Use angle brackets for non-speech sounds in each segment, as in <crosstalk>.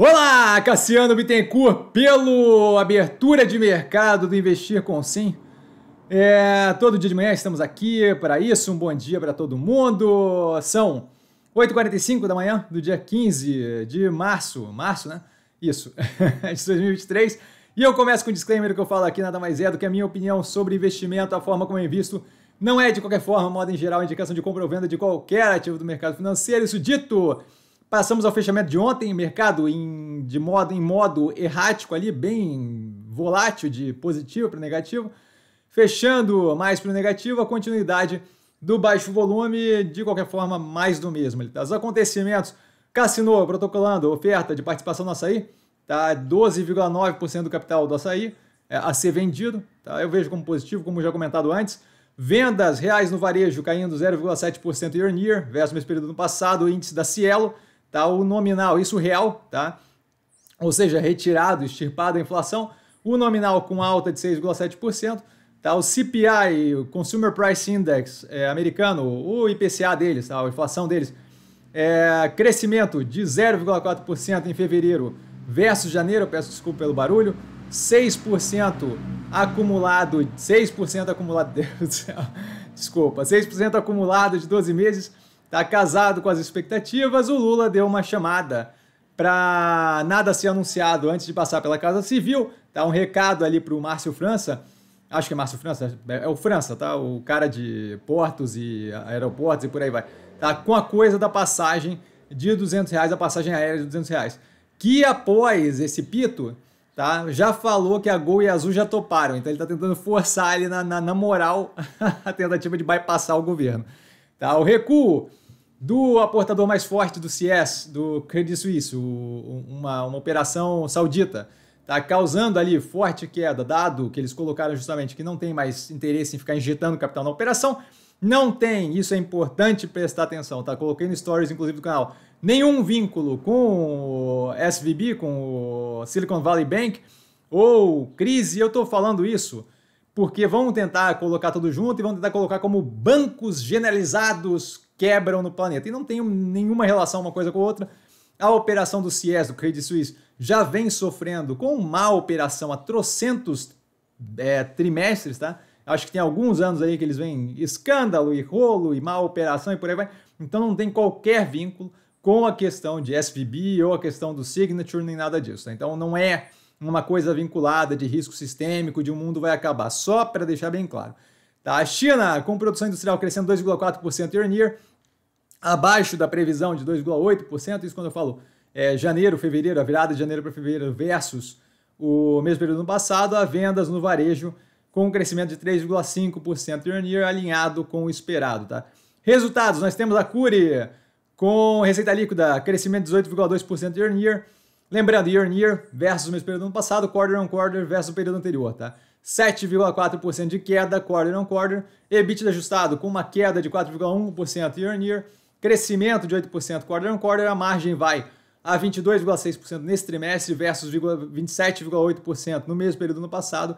Olá, Cassiano Bittencourt, pelo abertura de mercado do Investir com Sim. É, todo dia de manhã estamos aqui para isso. Um bom dia para todo mundo. São 8h45 da manhã do dia 15 de março. Março, né? Isso, <laughs> de 2023. E eu começo com um disclaimer que eu falo aqui nada mais é do que a minha opinião sobre investimento, a forma como eu invisto. Não é, de qualquer forma, modo em geral, indicação de compra ou venda de qualquer ativo do mercado financeiro. Isso dito, Passamos ao fechamento de ontem, mercado em, de modo, em modo errático ali, bem volátil de positivo para negativo. Fechando mais para o negativo, a continuidade do baixo volume, de qualquer forma, mais do mesmo. Tá? Os acontecimentos, Cassino protocolando oferta de participação no açaí, tá? 12,9% do capital do açaí é, a ser vendido. Tá? Eu vejo como positivo, como já comentado antes. Vendas reais no varejo caindo 0,7% year on year versus o mesmo período passado, o índice da Cielo tá? O nominal, isso real, tá? Ou seja, retirado, extirpado a inflação, o nominal com alta de 6,7%, tá? O CPI, o Consumer Price Index é, americano, o IPCA deles, tá? A inflação deles, é, crescimento de 0,4% em fevereiro versus janeiro, peço desculpa pelo barulho, 6% acumulado, 6% acumulado, <laughs> Deus do céu, desculpa, 6% acumulado de 12 meses, Tá casado com as expectativas, o Lula deu uma chamada para nada ser anunciado antes de passar pela Casa Civil. Tá um recado ali para o Márcio França. Acho que é Márcio França, é, é o França, tá? O cara de portos e aeroportos e por aí vai. Tá com a coisa da passagem de 200 reais, a passagem aérea de 200 reais. Que após esse pito, tá? Já falou que a Gol e a Azul já toparam. Então ele tá tentando forçar ali na, na, na moral <laughs> a tentativa de bypassar o governo. Tá, o recuo do aportador mais forte do CS, do Credit Suisse, o, uma, uma operação saudita, tá causando ali forte queda, dado que eles colocaram justamente que não tem mais interesse em ficar injetando capital na operação. Não tem, isso é importante prestar atenção, tá? Coloquei no stories, inclusive, do canal, nenhum vínculo com o SVB, com o Silicon Valley Bank ou crise, eu estou falando isso porque vão tentar colocar tudo junto e vão tentar colocar como bancos generalizados quebram no planeta. E não tem nenhuma relação uma coisa com a outra. A operação do CIES, do Credit Suisse, já vem sofrendo com má operação há trocentos é, trimestres, tá? Acho que tem alguns anos aí que eles vêm escândalo e rolo e má operação e por aí vai. Então não tem qualquer vínculo com a questão de SVB ou a questão do signature nem nada disso. Tá? Então não é uma coisa vinculada de risco sistêmico, de um mundo vai acabar, só para deixar bem claro. Tá? A China, com produção industrial crescendo 2,4% year on year, abaixo da previsão de 2,8%, isso quando eu falo é, janeiro, fevereiro, a virada de janeiro para fevereiro versus o mesmo período do ano passado, a vendas no varejo com um crescimento de 3,5% year on year, alinhado com o esperado. Tá? Resultados, nós temos a Cury com receita líquida, crescimento de 18,2% year on year, Lembrando, year on year versus o mesmo período do ano passado, quarter on quarter versus o período anterior, tá? 7,4% de queda quarter on quarter, EBITDA ajustado com uma queda de 4,1% year on year, crescimento de 8% quarter on quarter, a margem vai a 22,6% nesse trimestre versus 27,8% no mesmo período do ano passado,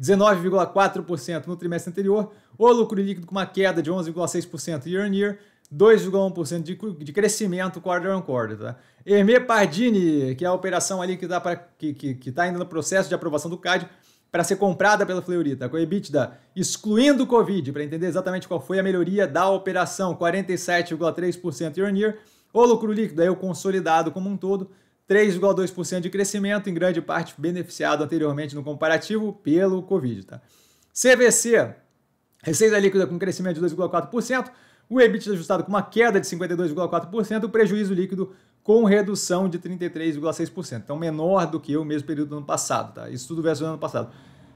19,4% no trimestre anterior, o lucro líquido com uma queda de 11,6% year on year, 2,1% de, de crescimento quarter on quarter. Tá? Hermé Pardini, que é a operação ali que está que, que, que tá indo no processo de aprovação do CAD para ser comprada pela Fleurita, com a EBITDA excluindo o Covid, para entender exatamente qual foi a melhoria da operação, 47,3% year on year. O lucro líquido, aí o consolidado como um todo, 3,2% de crescimento, em grande parte beneficiado anteriormente no comparativo pelo Covid. Tá? CVC, receita líquida com crescimento de 2,4%, o EBITDA ajustado com uma queda de 52,4%, o prejuízo líquido com redução de 33,6%. Então, menor do que o mesmo período do ano passado, tá? Isso tudo versus o ano passado.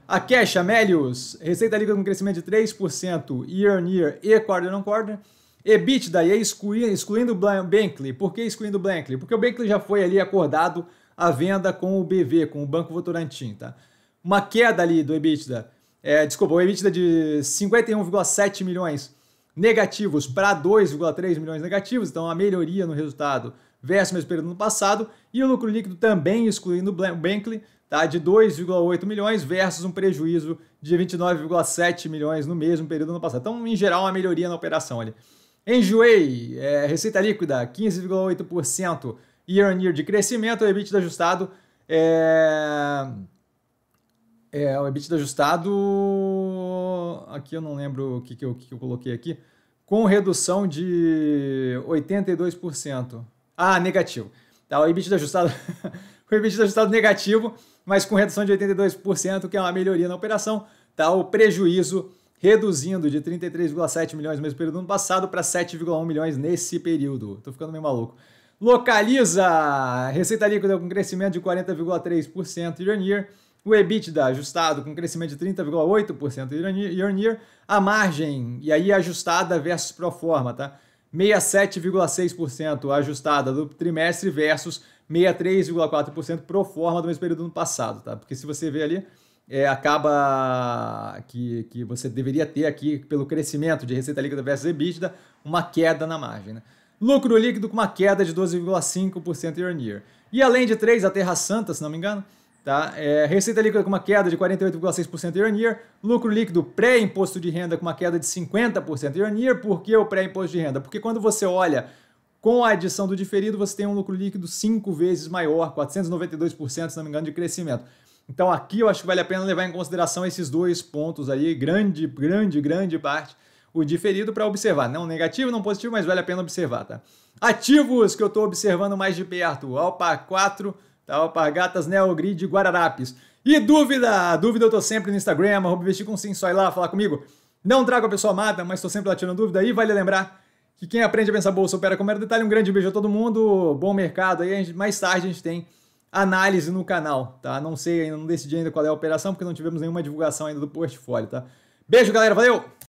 A Cash, Amelius, receita líquida com crescimento de 3% year on year e quarter on quarter. EBITDA, e aí exclui, excluindo o Bankley. Por que excluindo o Bankley? Porque o Bankley já foi ali acordado a venda com o BV, com o Banco Votorantim, tá? Uma queda ali do EBITDA, é, desculpa, o EBITDA de 51,7 milhões negativos para 2,3 milhões negativos, então a melhoria no resultado versus o mesmo período no passado, e o lucro líquido também excluindo o Bankley, tá, de 2,8 milhões versus um prejuízo de 29,7 milhões no mesmo período no passado. Então, em geral, uma melhoria na operação ali. Enjoei, é, receita líquida, 15,8% year on year de crescimento, o EBITDA ajustado, é, é, o EBITDA ajustado. Aqui eu não lembro o que, que, eu, que eu coloquei aqui. Com redução de 82%. Ah, negativo. Tá, o EBITDA ajustado. <laughs> o EBITDA ajustado negativo, mas com redução de 82%, que é uma melhoria na operação. Tá, o prejuízo reduzindo de 33,7 milhões no mesmo período do ano passado para 7,1 milhões nesse período. Tô ficando meio maluco. Localiza! Receita líquida com crescimento de 40,3% year on year o EBITDA ajustado com crescimento de 30,8% year on year, a margem, e aí ajustada versus pro forma, tá? 67,6% ajustada do trimestre versus 63,4% pro forma do mesmo período do ano passado, tá? Porque se você vê ali, é, acaba que, que você deveria ter aqui, pelo crescimento de receita líquida versus EBITDA, uma queda na margem. Né? Lucro líquido com uma queda de 12,5% year on year. E além de três, a Terra Santa, se não me engano, Tá? É, receita líquida com uma queda de 48,6% year on year, lucro líquido pré-imposto de renda com uma queda de 50% year on year. Por que o pré-imposto de renda? Porque quando você olha com a adição do diferido, você tem um lucro líquido 5 vezes maior, 492%, se não me engano, de crescimento. Então aqui eu acho que vale a pena levar em consideração esses dois pontos aí, grande, grande, grande parte, o diferido para observar. Não negativo, não positivo, mas vale a pena observar, tá? Ativos que eu estou observando mais de perto, Alpa 4, tá? Alpargatas Neogrid Guararapes. E dúvida? Dúvida eu tô sempre no Instagram, arroba investir com sim, só ir lá falar comigo. Não trago a pessoa amada, mas tô sempre lá tirando dúvida. E vale lembrar que quem aprende a pensar bolsa opera com mero detalhe. Um grande beijo a todo mundo, bom mercado. Aí mais tarde a gente tem análise no canal, tá? Não sei ainda, não decidi ainda qual é a operação, porque não tivemos nenhuma divulgação ainda do portfólio, tá? Beijo, galera, valeu!